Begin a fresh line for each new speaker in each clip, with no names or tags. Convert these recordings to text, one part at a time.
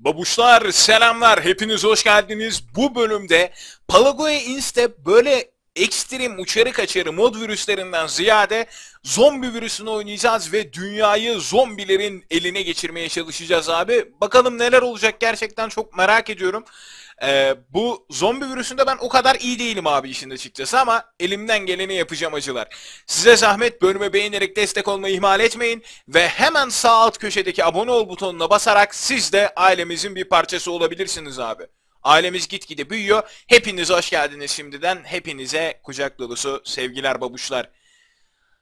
Babuşlar selamlar hepiniz hoş geldiniz. Bu bölümde Palagoya Instep böyle ekstrem uçarı kaçarı mod virüslerinden ziyade zombi virüsünü oynayacağız ve dünyayı zombilerin eline geçirmeye çalışacağız abi. Bakalım neler olacak gerçekten çok merak ediyorum. Ee, bu zombi virüsünde ben o kadar iyi değilim abi işin açıkçası ama elimden geleni yapacağım acılar. Size zahmet bölüme beğenerek destek olmayı ihmal etmeyin ve hemen sağ alt köşedeki abone ol butonuna basarak siz de ailemizin bir parçası olabilirsiniz abi. Ailemiz gitgide büyüyor. Hepiniz hoş geldiniz şimdiden. Hepinize kucak dolusu sevgiler babuşlar.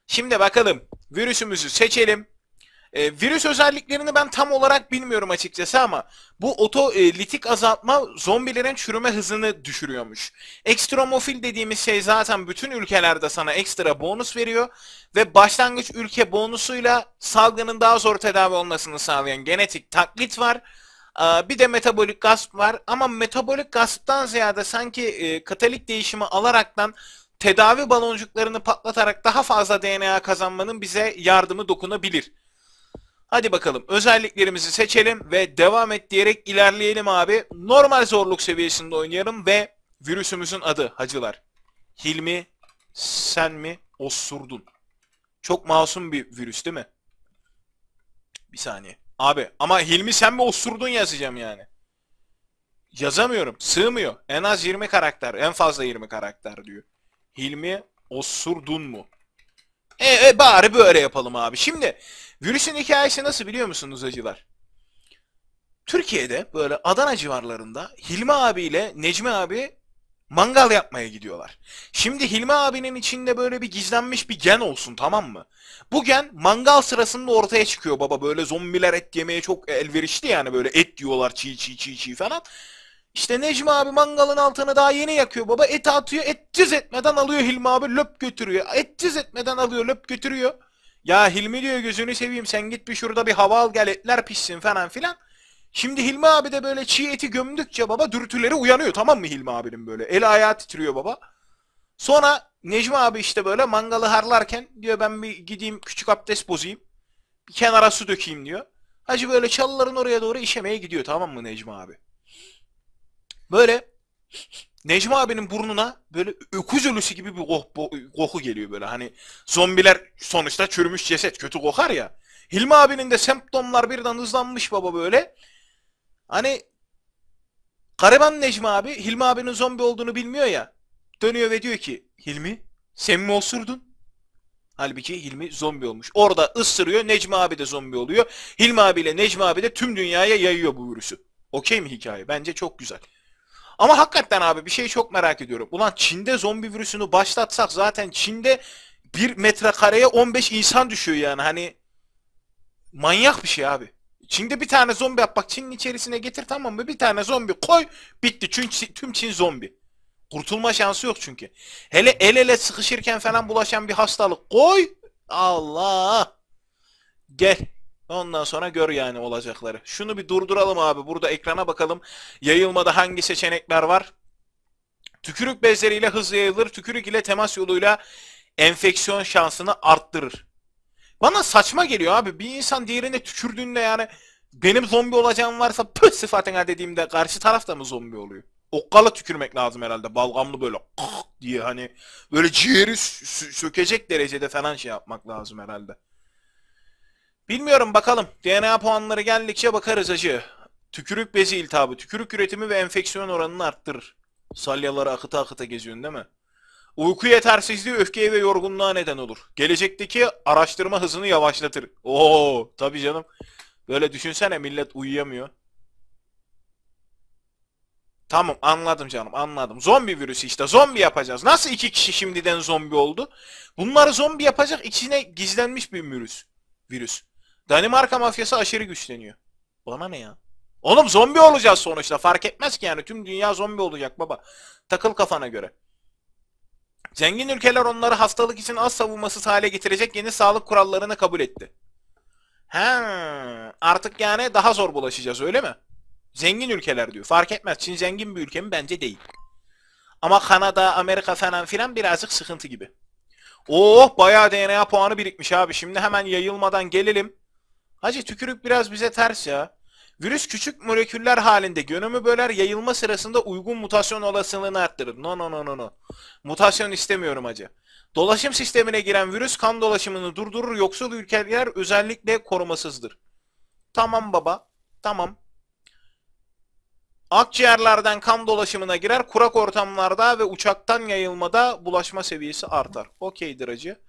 Şimdi bakalım virüsümüzü seçelim. E, virüs özelliklerini ben tam olarak bilmiyorum açıkçası ama bu oto e, litik azaltma zombilerin çürüme hızını düşürüyormuş. Ekstromofil dediğimiz şey zaten bütün ülkelerde sana ekstra bonus veriyor ve başlangıç ülke bonusuyla salgının daha zor tedavi olmasını sağlayan genetik taklit var. Ee, bir de metabolik gasp var ama metabolik gasptan ziyade sanki e, katalik değişimi alaraktan tedavi baloncuklarını patlatarak daha fazla DNA kazanmanın bize yardımı dokunabilir. Hadi bakalım özelliklerimizi seçelim ve devam et diyerek ilerleyelim abi. Normal zorluk seviyesinde oynayalım ve virüsümüzün adı hacılar. Hilmi sen mi osurdun? Çok masum bir virüs değil mi? Bir saniye. Abi ama Hilmi sen mi osurdun yazacağım yani. Yazamıyorum. Sığmıyor. En az 20 karakter. En fazla 20 karakter diyor. Hilmi osurdun mu? E, e bari böyle yapalım abi. Şimdi virüsün hikayesi nasıl biliyor musunuz acılar? Türkiye'de böyle Adana civarlarında Hilmi abiyle Necmi abi mangal yapmaya gidiyorlar. Şimdi Hilmi abinin içinde böyle bir gizlenmiş bir gen olsun tamam mı? Bu gen mangal sırasında ortaya çıkıyor baba böyle zombiler et yemeye çok elverişli yani böyle et diyorlar çiğ çiğ çiğ çiğ falan. İşte Necmi abi mangalın altını daha yeni yakıyor baba. Et atıyor et ettiz etmeden alıyor Hilmi abi löp götürüyor. et Ettiz etmeden alıyor löp götürüyor. Ya Hilmi diyor gözünü seveyim sen git bir şurada bir hava al gel etler pişsin falan filan. Şimdi Hilmi abi de böyle çiğ eti gömdükçe baba dürtüleri uyanıyor tamam mı Hilmi abinin böyle. El ayağı titriyor baba. Sonra Necmi abi işte böyle mangalı harlarken diyor ben bir gideyim küçük abdest bozayım. Bir kenara su dökeyim diyor. Hacı böyle çalıların oraya doğru işemeye gidiyor tamam mı Necmi abi? Böyle Necmi abinin burnuna böyle öküz ölüsü gibi bir oh, koku geliyor böyle. Hani zombiler sonuçta çürümüş ceset kötü kokar ya. Hilmi abinin de semptomlar birden hızlanmış baba böyle. Hani gariban Necmi abi Hilmi abinin zombi olduğunu bilmiyor ya. Dönüyor ve diyor ki Hilmi sen mi osurdun? Halbuki Hilmi zombi olmuş. Orada ısırıyor Necmi abi de zombi oluyor. Hilmi abiyle Necmi abi de tüm dünyaya yayıyor bu virüsü. Okey mi hikaye? Bence çok güzel. Ama hakikaten abi bir şey çok merak ediyorum. Ulan Çin'de zombi virüsünü başlatsak zaten Çin'de bir metrekareye 15 insan düşüyor yani. Hani manyak bir şey abi. Çin'de bir tane zombi yap bak Çin'in içerisine getir tamam mı? Bir tane zombi koy bitti. Çünkü tüm Çin zombi. Kurtulma şansı yok çünkü. Hele el ele sıkışırken falan bulaşan bir hastalık koy. Allah. Gel. Ondan sonra gör yani olacakları. Şunu bir durduralım abi. Burada ekrana bakalım. Yayılmada hangi seçenekler var? Tükürük bezleriyle hızlı yayılır. Tükürük ile temas yoluyla enfeksiyon şansını arttırır. Bana saçma geliyor abi. Bir insan diğerine tükürdüğünde yani benim zombi olacağım varsa pıh sıfatına dediğimde karşı tarafta mı zombi oluyor? Okkala tükürmek lazım herhalde. Balgamlı böyle diye hani böyle ciğeri sökecek derecede falan şey yapmak lazım herhalde. Bilmiyorum bakalım. DNA puanları geldikçe bakarız acı. Tükürük bezi iltihabı, tükürük üretimi ve enfeksiyon oranını arttırır. Salyaları akıta akıta geziyorsun değil mi? Uyku yetersizliği öfkeye ve yorgunluğa neden olur. Gelecekteki araştırma hızını yavaşlatır. Oo, tabii canım. Böyle düşünsene millet uyuyamıyor. Tamam anladım canım anladım. Zombi virüsü işte zombi yapacağız. Nasıl iki kişi şimdiden zombi oldu? Bunları zombi yapacak içine gizlenmiş bir virüs. Virüs. Danimarka mafyası aşırı güçleniyor. Bana ne ya? Oğlum zombi olacağız sonuçta. Fark etmez ki yani. Tüm dünya zombi olacak baba. Takıl kafana göre. Zengin ülkeler onları hastalık için az savunmasız hale getirecek yeni sağlık kurallarını kabul etti. He, artık yani daha zor bulaşacağız öyle mi? Zengin ülkeler diyor. Fark etmez. Çin zengin bir ülke mi? Bence değil. Ama Kanada, Amerika falan filan birazcık sıkıntı gibi. Oh bayağı DNA puanı birikmiş abi. Şimdi hemen yayılmadan gelelim. Hacı tükürük biraz bize ters ya. Virüs küçük moleküller halinde görünümü böler yayılma sırasında uygun mutasyon olasılığını arttırır. No no no no no. Mutasyon istemiyorum hacı. Dolaşım sistemine giren virüs kan dolaşımını durdurur yoksul ülkeler özellikle korumasızdır. Tamam baba. Tamam. Akciğerlerden kan dolaşımına girer, kurak ortamlarda ve uçaktan yayılmada bulaşma seviyesi artar. Okeydir hacı.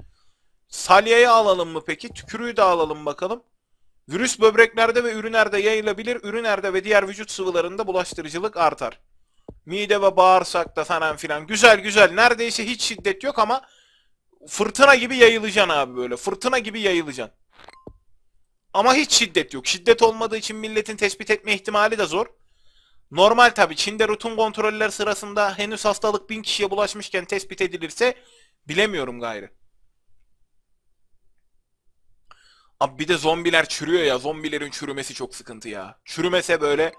Salyayı alalım mı peki? Tükürüğü de alalım bakalım. Virüs böbreklerde ve ürünerde yayılabilir, ürünerde ve diğer vücut sıvılarında bulaştırıcılık artar. Mide ve bağırsakta falan filan. Güzel güzel. Neredeyse hiç şiddet yok ama fırtına gibi yayılacaksın abi böyle. Fırtına gibi yayılacaksın. Ama hiç şiddet yok. Şiddet olmadığı için milletin tespit etme ihtimali de zor. Normal tabi. Çin'de rutin kontroller sırasında henüz hastalık bin kişiye bulaşmışken tespit edilirse bilemiyorum gayrı. Abi bir de zombiler çürüyor ya. Zombilerin çürümesi çok sıkıntı ya. Çürümese böyle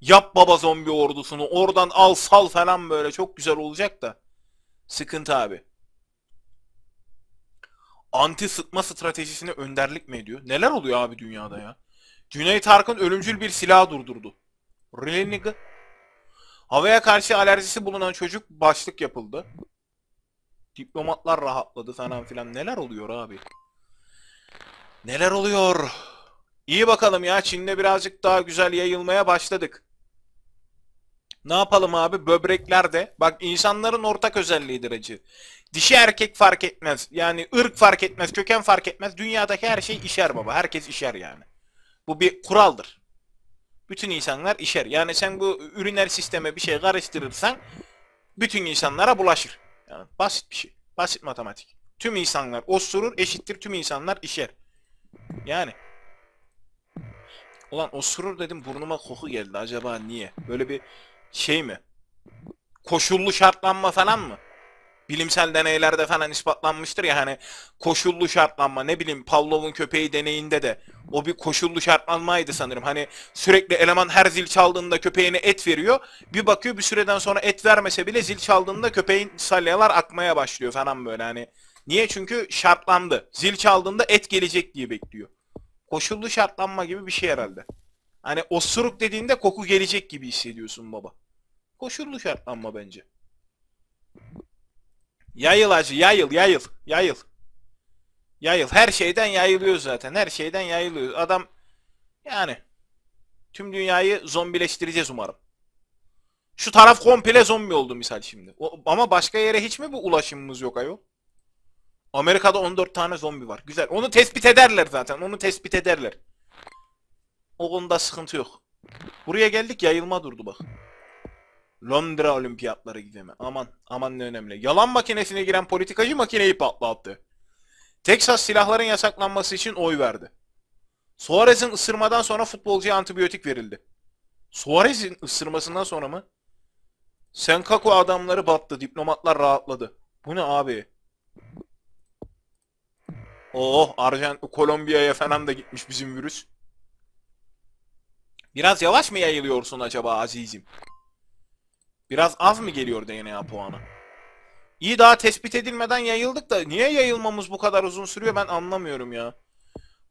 yap baba zombi ordusunu oradan al sal falan böyle çok güzel olacak da. Sıkıntı abi. Anti sıtma stratejisine önderlik mi ediyor? Neler oluyor abi dünyada ya? Cüneyt Arkın ölümcül bir silah durdurdu. Really Havaya karşı alerjisi bulunan çocuk başlık yapıldı. Diplomatlar rahatladı falan filan. Neler oluyor abi? Neler oluyor? İyi bakalım ya Çin'de birazcık daha güzel yayılmaya başladık. Ne yapalım abi Böbreklerde, bak insanların ortak özelliğidir acı. Dişi erkek fark etmez. Yani ırk fark etmez, köken fark etmez. Dünyadaki her şey işer baba. Herkes işer yani. Bu bir kuraldır. Bütün insanlar işer. Yani sen bu üriner sisteme bir şey karıştırırsan bütün insanlara bulaşır. Yani basit bir şey. Basit matematik. Tüm insanlar osurur eşittir tüm insanlar işer. Yani. Ulan osurur dedim burnuma koku geldi. Acaba niye? Böyle bir şey mi? Koşullu şartlanma falan mı? Bilimsel deneylerde falan ispatlanmıştır ya hani koşullu şartlanma ne bileyim Pavlov'un köpeği deneyinde de o bir koşullu şartlanmaydı sanırım. Hani sürekli eleman her zil çaldığında köpeğine et veriyor. Bir bakıyor bir süreden sonra et vermese bile zil çaldığında köpeğin salyalar akmaya başlıyor falan böyle hani. Niye? Çünkü şartlandı. Zil çaldığında et gelecek diye bekliyor. Koşullu şartlanma gibi bir şey herhalde. Hani osuruk dediğinde koku gelecek gibi hissediyorsun baba. Koşullu şartlanma bence. Yayıl acı yayıl yayıl yayıl. Yayıl. Her şeyden yayılıyor zaten. Her şeyden yayılıyor. Adam yani tüm dünyayı zombileştireceğiz umarım. Şu taraf komple zombi oldu misal şimdi. O, ama başka yere hiç mi bu ulaşımımız yok ayol? Amerika'da 14 tane zombi var. Güzel. Onu tespit ederler zaten. Onu tespit ederler. O konuda sıkıntı yok. Buraya geldik yayılma durdu bak. Londra olimpiyatları gideme. Aman aman ne önemli. Yalan makinesine giren politikacı makineyi patlattı. Texas silahların yasaklanması için oy verdi. Suarez'in ısırmadan sonra futbolcuya antibiyotik verildi. Suarez'in ısırmasından sonra mı? Senkaku adamları battı. Diplomatlar rahatladı. Bu ne abi? Oh Arjan Kolombiya'ya falan da gitmiş bizim virüs. Biraz yavaş mı yayılıyorsun acaba azizim? Biraz az mı geliyor DNA puanı? İyi daha tespit edilmeden yayıldık da niye yayılmamız bu kadar uzun sürüyor ben anlamıyorum ya.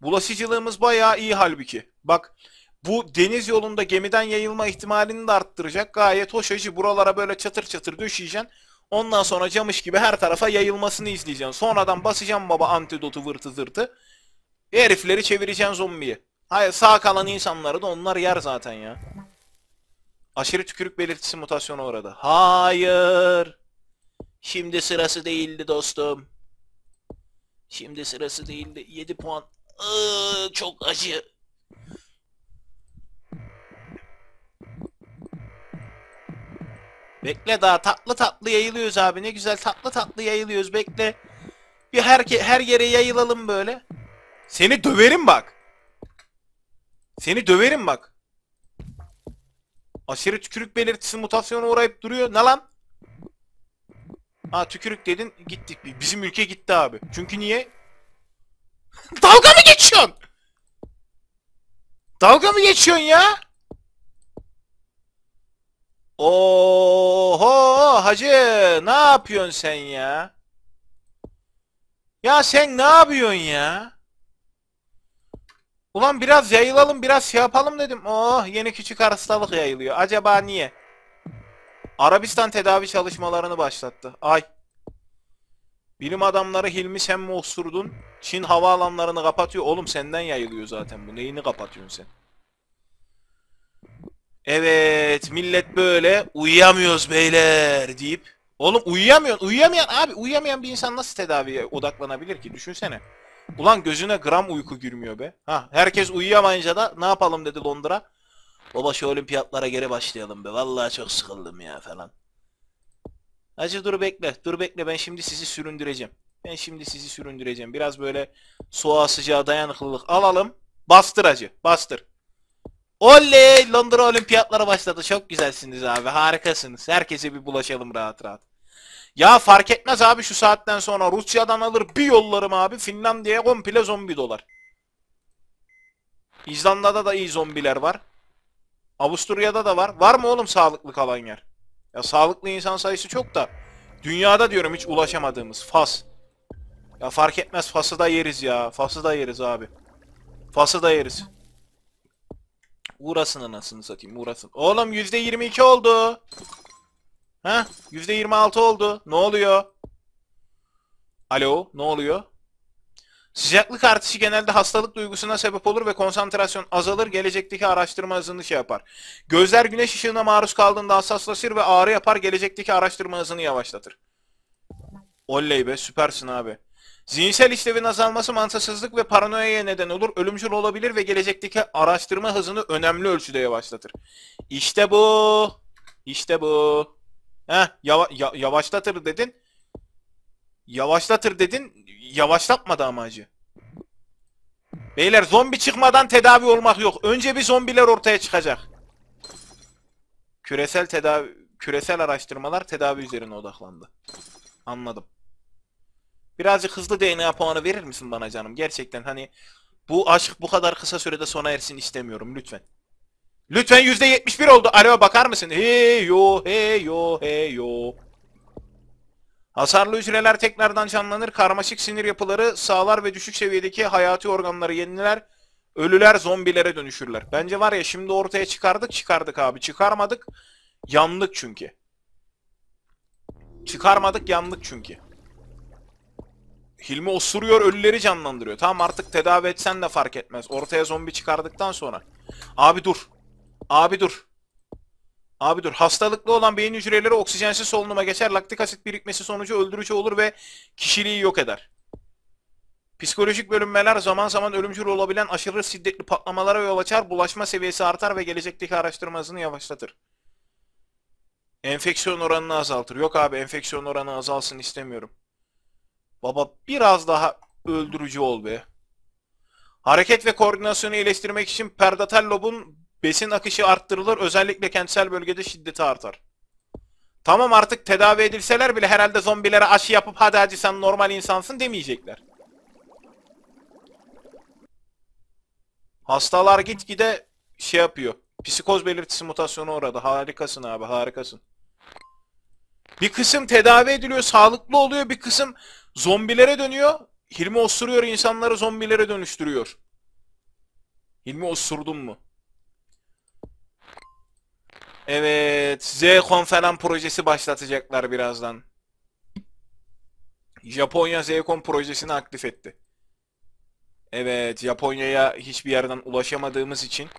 Bulaşıcılığımız bayağı iyi halbuki. Bak bu deniz yolunda gemiden yayılma ihtimalini de arttıracak. Gayet hoş acı. Buralara böyle çatır çatır döşeyeceksin. Ondan sonra camış gibi her tarafa yayılmasını izleyeceğim. Sonradan basacağım baba antidotu vırtı zırtı. E, herifleri çevireceğim zombiye. Hayır sağ kalan insanları da onlar yer zaten ya. Aşırı tükürük belirtisi mutasyona uğradı. Hayır. Şimdi sırası değildi dostum. Şimdi sırası değildi. 7 puan. Iıı, çok acı. Bekle daha tatlı tatlı yayılıyoruz abi. Ne güzel tatlı tatlı yayılıyoruz. Bekle. Bir her, her yere yayılalım böyle. Seni döverim bak. Seni döverim bak. Aşırı tükürük belirtisi mutasyona uğrayıp duruyor. Ne lan? Ha tükürük dedin gittik. Bizim ülke gitti abi. Çünkü niye? Dalga mı geçiyorsun? Dalga mı geçiyorsun ya? Oho hacı ne yapıyorsun sen ya? Ya sen ne yapıyorsun ya? Ulan biraz yayılalım biraz şey yapalım dedim. Oh yeni küçük hastalık yayılıyor. Acaba niye? Arabistan tedavi çalışmalarını başlattı. Ay. Bilim adamları Hilmi sen mi osurdun? Çin havaalanlarını kapatıyor. Oğlum senden yayılıyor zaten bu. Neyini kapatıyorsun sen? Evet millet böyle uyuyamıyoruz beyler deyip. Oğlum uyuyamıyor. Uyuyamayan abi uyuyamayan bir insan nasıl tedaviye odaklanabilir ki? Düşünsene. Ulan gözüne gram uyku girmiyor be. Ha herkes uyuyamayınca da ne yapalım dedi Londra. Baba şu olimpiyatlara geri başlayalım be. Vallahi çok sıkıldım ya falan. Hacı dur bekle. Dur bekle ben şimdi sizi süründüreceğim. Ben şimdi sizi süründüreceğim. Biraz böyle soğuğa sıcağa dayanıklılık alalım. Bastır acı Bastır. Oley! Londra olimpiyatları başladı. Çok güzelsiniz abi. Harikasınız. Herkese bir bulaşalım rahat rahat. Ya fark etmez abi şu saatten sonra. Rusya'dan alır bir yollarım abi. Finlandiya'ya komple zombi dolar. İzlanda'da da iyi zombiler var. Avusturya'da da var. Var mı oğlum sağlıklı kalan yer? Ya sağlıklı insan sayısı çok da. Dünyada diyorum hiç ulaşamadığımız. Fas. Ya fark etmez Fas'ı da yeriz ya. Fas'ı da yeriz abi. Fas'ı da yeriz. Uğrasın anasını satayım uğrasın. Oğlum %22 oldu. Ha? %26 oldu. Ne oluyor? Alo ne oluyor? Sıcaklık artışı genelde hastalık duygusuna sebep olur ve konsantrasyon azalır, gelecekteki araştırma hızını şey yapar. Gözler güneş ışığına maruz kaldığında hassaslaşır ve ağrı yapar, gelecekteki araştırma hızını yavaşlatır. Oley be süpersin abi. Zihinsel işlevin azalması mantasızlık ve paranoyaya neden olur, ölümcül olabilir ve gelecekteki araştırma hızını önemli ölçüde yavaşlatır. İşte bu. İşte bu. Heh, yava ya yavaşlatır dedin. Yavaşlatır dedin. Yavaşlatmadı amacı. Beyler zombi çıkmadan tedavi olmak yok. Önce bir zombiler ortaya çıkacak. Küresel tedavi küresel araştırmalar tedavi üzerine odaklandı. Anladım. Birazcık hızlı DNA puanı verir misin bana canım? Gerçekten hani bu aşk bu kadar kısa sürede sona ersin istemiyorum lütfen. Lütfen %71 oldu. Alo bakar mısın? Hey yo hey yo hey yo. Hasarlı hücreler tekrardan canlanır. Karmaşık sinir yapıları sağlar ve düşük seviyedeki hayati organları yeniler. Ölüler zombilere dönüşürler. Bence var ya şimdi ortaya çıkardık çıkardık abi. Çıkarmadık yandık çünkü. Çıkarmadık yandık çünkü. Hilmi osuruyor ölüleri canlandırıyor. Tamam artık tedavi etsen de fark etmez. Ortaya zombi çıkardıktan sonra. Abi dur. Abi dur. Abi dur. Hastalıklı olan beyin hücreleri oksijensiz solunuma geçer. Laktik asit birikmesi sonucu öldürücü olur ve kişiliği yok eder. Psikolojik bölünmeler zaman zaman ölümcül olabilen aşırı şiddetli patlamalara yol açar, bulaşma seviyesi artar ve gelecekteki araştırma yavaşlatır. Enfeksiyon oranını azaltır. Yok abi enfeksiyon oranı azalsın istemiyorum. Baba biraz daha öldürücü ol be. Hareket ve koordinasyonu iyileştirmek için perdatal lobun besin akışı arttırılır. Özellikle kentsel bölgede şiddeti artar. Tamam artık tedavi edilseler bile herhalde zombilere aşı yapıp hadi hadi sen normal insansın demeyecekler. Hastalar gitgide şey yapıyor. Psikoz belirtisi mutasyonu orada. Harikasın abi harikasın. Bir kısım tedavi ediliyor sağlıklı oluyor bir kısım Zombilere dönüyor. Hilmi osuruyor insanları zombilere dönüştürüyor. Hilmi osurdun mu? Evet. Z-Kon falan projesi başlatacaklar birazdan. Japonya Z-Kon projesini aktif etti. Evet. Japonya'ya hiçbir yerden ulaşamadığımız için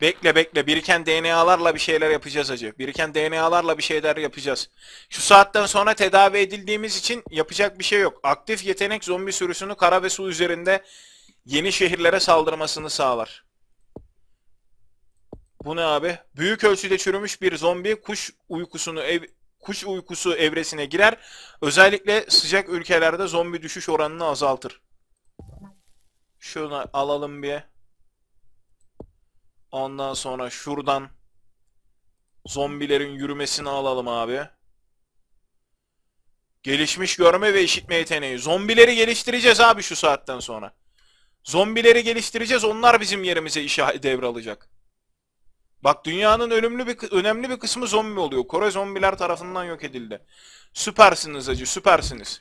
Bekle bekle biriken DNA'larla bir şeyler yapacağız acı. Biriken DNA'larla bir şeyler yapacağız. Şu saatten sonra tedavi edildiğimiz için yapacak bir şey yok. Aktif yetenek zombi sürüsünü kara ve su üzerinde yeni şehirlere saldırmasını sağlar. Bu ne abi? Büyük ölçüde çürümüş bir zombi kuş uykusunu ev, kuş uykusu evresine girer. Özellikle sıcak ülkelerde zombi düşüş oranını azaltır. Şunu alalım bir. Ondan sonra şuradan zombilerin yürümesini alalım abi. Gelişmiş görme ve işitme yeteneği. Zombileri geliştireceğiz abi şu saatten sonra. Zombileri geliştireceğiz. Onlar bizim yerimize işe devralacak. Bak dünyanın ölümlü bir, önemli bir kısmı zombi oluyor. Kore zombiler tarafından yok edildi. Süpersiniz acı süpersiniz.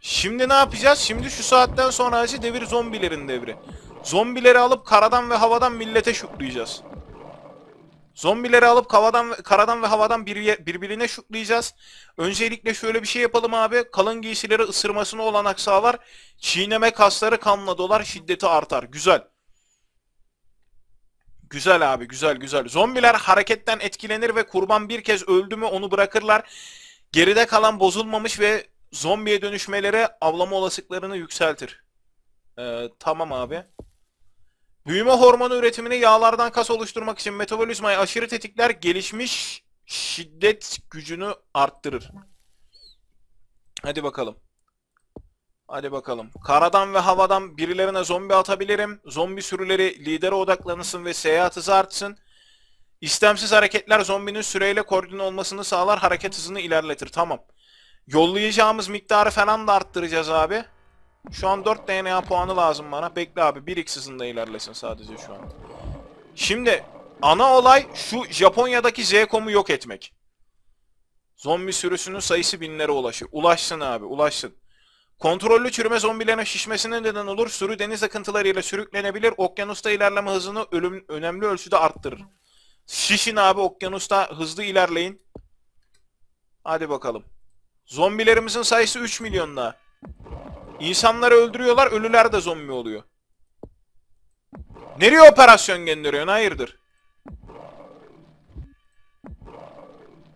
Şimdi ne yapacağız? Şimdi şu saatten sonra acı devir zombilerin devri. Zombileri alıp karadan ve havadan millete şuklayacağız. Zombileri alıp kavadan, karadan ve havadan bir, birbirine şuklayacağız. Öncelikle şöyle bir şey yapalım abi. Kalın giysileri ısırmasına olanak sağlar. Çiğneme kasları kanla dolar. Şiddeti artar. Güzel. Güzel abi güzel güzel. Zombiler hareketten etkilenir ve kurban bir kez öldü mü onu bırakırlar. Geride kalan bozulmamış ve zombiye dönüşmeleri avlama olasılıklarını yükseltir. Ee, tamam abi. Büyüme hormonu üretimini yağlardan kas oluşturmak için metabolizmayı aşırı tetikler, gelişmiş şiddet gücünü arttırır. Hadi bakalım. Hadi bakalım. Karadan ve havadan birilerine zombi atabilirim. Zombi sürüleri lidere odaklanırsın ve seyahat hızı artsın. İstemsiz hareketler zombinin süreyle koordine olmasını sağlar. Hareket hızını ilerletir. Tamam. Yollayacağımız miktarı falan da arttıracağız abi. Şu an 4 DNA puanı lazım bana. Bekle abi 1x hızında ilerlesin sadece şu an. Şimdi ana olay şu Japonya'daki z yok etmek. Zombi sürüsünün sayısı binlere ulaşır. Ulaşsın abi ulaşsın. Kontrollü çürüme zombilerin şişmesine neden olur. Sürü deniz akıntılarıyla sürüklenebilir. Okyanusta ilerleme hızını ölüm, önemli ölçüde arttırır. Şişin abi okyanusta hızlı ilerleyin. Hadi bakalım. Zombilerimizin sayısı 3 milyonla. İnsanları öldürüyorlar, ölüler de zombi oluyor. Nereye operasyon gönderiyorsun? Hayırdır?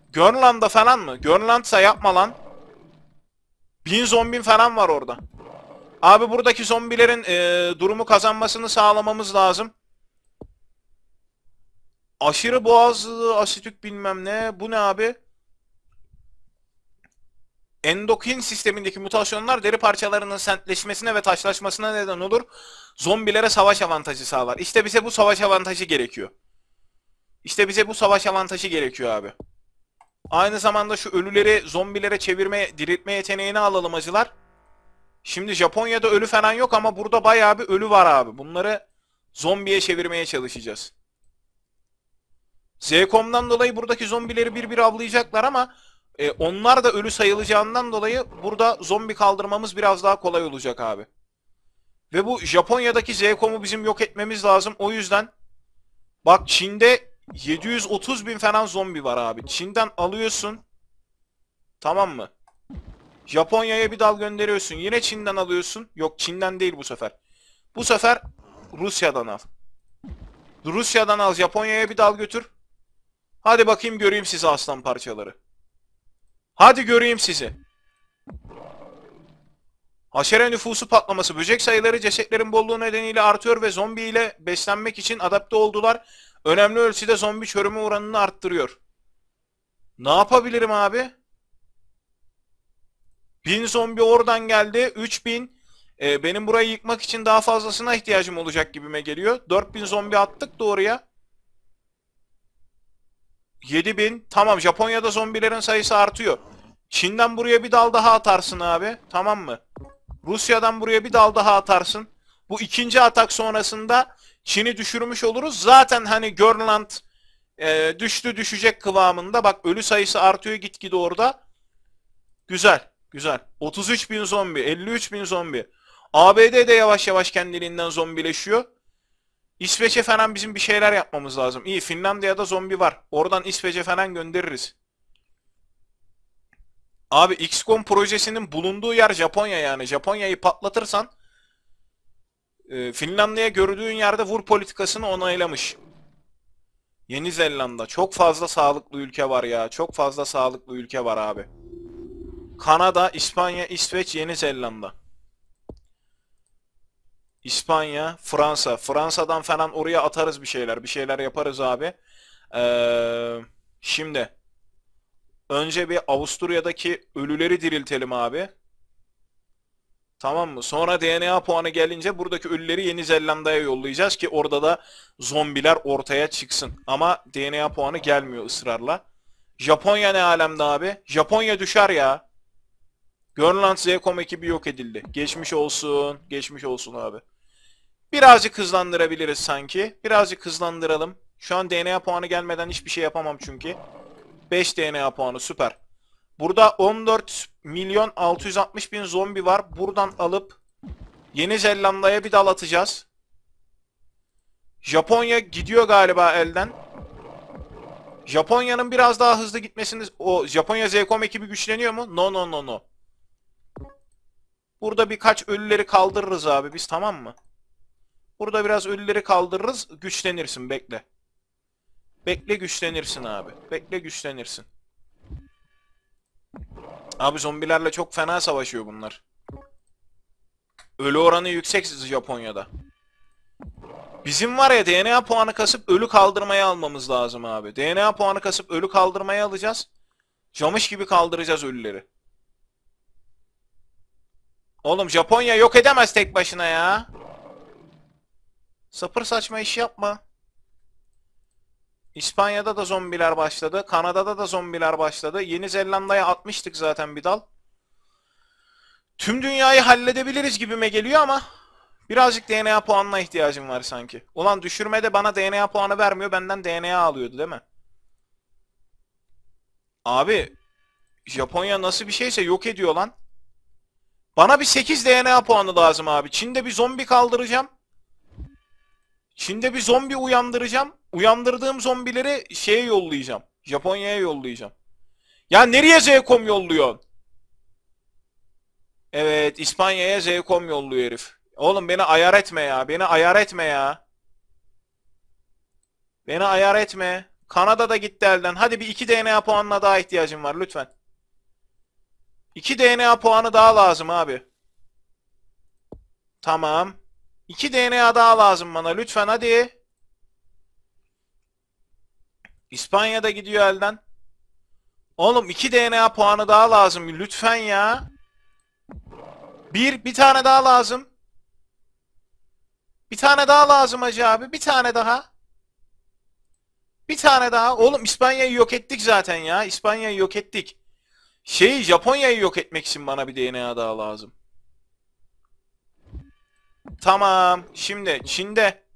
Gönland'a falan mı? Gönland'sa yapma lan. Bin zombin falan var orada. Abi buradaki zombilerin e, durumu kazanmasını sağlamamız lazım. Aşırı boğaz, asitük bilmem ne. Bu ne abi? Endokrin sistemindeki mutasyonlar deri parçalarının sentleşmesine ve taşlaşmasına neden olur. Zombilere savaş avantajı sağlar. İşte bize bu savaş avantajı gerekiyor. İşte bize bu savaş avantajı gerekiyor abi. Aynı zamanda şu ölüleri zombilere çevirme, diriltme yeteneğini alalım acılar. Şimdi Japonya'da ölü falan yok ama burada bayağı bir ölü var abi. Bunları zombiye çevirmeye çalışacağız. Z.com'dan dolayı buradaki zombileri bir bir avlayacaklar ama e, onlar da ölü sayılacağından dolayı burada zombi kaldırmamız biraz daha kolay olacak abi. Ve bu Japonya'daki Zevkom'u bizim yok etmemiz lazım. O yüzden bak Çin'de 730 bin falan zombi var abi. Çin'den alıyorsun. Tamam mı? Japonya'ya bir dal gönderiyorsun. Yine Çin'den alıyorsun. Yok Çin'den değil bu sefer. Bu sefer Rusya'dan al. Rusya'dan al Japonya'ya bir dal götür. Hadi bakayım göreyim size aslan parçaları. Hadi göreyim sizi. Haşere nüfusu patlaması, böcek sayıları cesetlerin bolluğu nedeniyle artıyor ve zombi ile beslenmek için adapte oldular. Önemli ölçüde zombi çürüme oranını arttırıyor. Ne yapabilirim abi? 1000 zombi oradan geldi. 3000 e, ee, benim burayı yıkmak için daha fazlasına ihtiyacım olacak gibime geliyor. 4000 zombi attık da oraya. 7000 tamam Japonya'da zombilerin sayısı artıyor. Çin'den buraya bir dal daha atarsın abi. Tamam mı? Rusya'dan buraya bir dal daha atarsın. Bu ikinci atak sonrasında Çin'i düşürmüş oluruz. Zaten hani Görland e, düştü düşecek kıvamında. Bak ölü sayısı artıyor gitgide orada. Güzel. Güzel. 33 bin zombi. 53 bin zombi. ABD de yavaş yavaş kendiliğinden zombileşiyor. İsveç'e falan bizim bir şeyler yapmamız lazım. İyi Finlandiya'da zombi var. Oradan İsveç'e falan göndeririz. Abi XCOM projesinin bulunduğu yer Japonya yani. Japonya'yı patlatırsan e, Finlandiya'ya gördüğün yerde vur politikasını onaylamış. Yeni Zelanda. Çok fazla sağlıklı ülke var ya. Çok fazla sağlıklı ülke var abi. Kanada, İspanya, İsveç, Yeni Zelanda. İspanya, Fransa. Fransa'dan falan oraya atarız bir şeyler. Bir şeyler yaparız abi. Ee, şimdi... Önce bir Avusturya'daki ölüleri diriltelim abi. Tamam mı? Sonra DNA puanı gelince buradaki ölüleri Yeni Zelanda'ya yollayacağız ki orada da zombiler ortaya çıksın. Ama DNA puanı gelmiyor ısrarla. Japonya ne alemde abi? Japonya düşer ya. Grönland Zekom ekibi yok edildi. Geçmiş olsun. Geçmiş olsun abi. Birazcık hızlandırabiliriz sanki. Birazcık hızlandıralım. Şu an DNA puanı gelmeden hiçbir şey yapamam çünkü. 5 DNA puanı süper. Burada 14 milyon 660 bin zombi var. Buradan alıp Yeni Zelanda'ya bir dal atacağız. Japonya gidiyor galiba elden. Japonya'nın biraz daha hızlı gitmesini... O Japonya Zekom ekibi güçleniyor mu? No no no no. Burada birkaç ölüleri kaldırırız abi biz tamam mı? Burada biraz ölüleri kaldırırız güçlenirsin bekle. Bekle güçlenirsin abi. Bekle güçlenirsin. Abi zombilerle çok fena savaşıyor bunlar. Ölü oranı yüksek Japonya'da. Bizim var ya DNA puanı kasıp ölü kaldırmaya almamız lazım abi. DNA puanı kasıp ölü kaldırmaya alacağız. Camış gibi kaldıracağız ölüleri. Oğlum Japonya yok edemez tek başına ya. Sapır saçma iş yapma. İspanya'da da zombiler başladı. Kanada'da da zombiler başladı. Yeni Zelanda'ya atmıştık zaten bir dal. Tüm dünyayı halledebiliriz gibime geliyor ama birazcık DNA puanına ihtiyacım var sanki. Ulan düşürmede bana DNA puanı vermiyor. Benden DNA alıyordu değil mi? Abi Japonya nasıl bir şeyse yok ediyor lan. Bana bir 8 DNA puanı lazım abi. Çin'de bir zombi kaldıracağım. Çin'de bir zombi uyandıracağım. Uyandırdığım zombileri şeye yollayacağım. Japonya'ya yollayacağım. Ya nereye ZCOM yolluyor? Evet İspanya'ya ZCOM yolluyor herif. Oğlum beni ayar etme ya. Beni ayar etme ya. Beni ayar etme. Kanada'da gitti elden. Hadi bir iki DNA puanına daha ihtiyacım var lütfen. İki DNA puanı daha lazım abi. Tamam. İki DNA daha lazım bana. Lütfen hadi. İspanya'da gidiyor elden. Oğlum iki DNA puanı daha lazım. Lütfen ya. Bir, bir tane daha lazım. Bir tane daha lazım hacı abi. Bir tane daha. Bir tane daha. Oğlum İspanya'yı yok ettik zaten ya. İspanya'yı yok ettik. şey Japonya'yı yok etmek için bana bir DNA daha lazım. Tamam. Şimdi Çin'de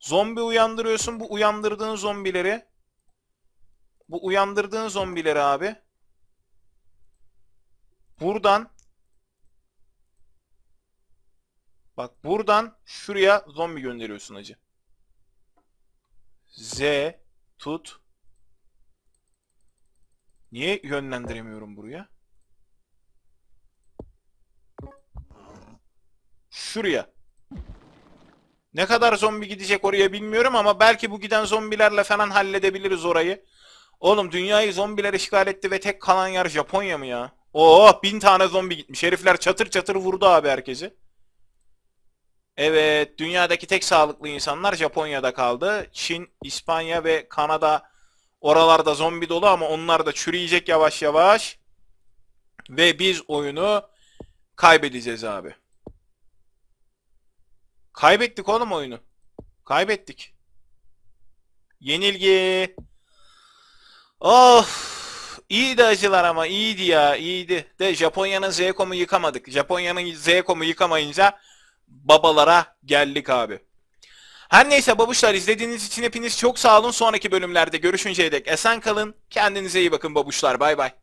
zombi uyandırıyorsun. Bu uyandırdığın zombileri. Bu uyandırdığın zombileri abi. Buradan Bak buradan şuraya zombi gönderiyorsun acı. Z tut. Niye yönlendiremiyorum buraya? Şuraya. Ne kadar zombi gidecek oraya bilmiyorum ama belki bu giden zombilerle falan halledebiliriz orayı. Oğlum dünyayı zombiler işgal etti ve tek kalan yer Japonya mı ya? Oo bin tane zombi gitmiş. Herifler çatır çatır vurdu abi herkesi. Evet dünyadaki tek sağlıklı insanlar Japonya'da kaldı. Çin, İspanya ve Kanada oralarda zombi dolu ama onlar da çürüyecek yavaş yavaş. Ve biz oyunu kaybedeceğiz abi. Kaybettik oğlum oyunu. Kaybettik. Yenilgi. Of. İyiydi acılar ama iyiydi ya iyiydi. De Japonya'nın Z-Com'u yıkamadık. Japonya'nın Z-Com'u yıkamayınca babalara geldik abi. Her neyse babuşlar izlediğiniz için hepiniz çok sağ olun. Sonraki bölümlerde görüşünceye dek esen kalın. Kendinize iyi bakın babuşlar. Bay bay.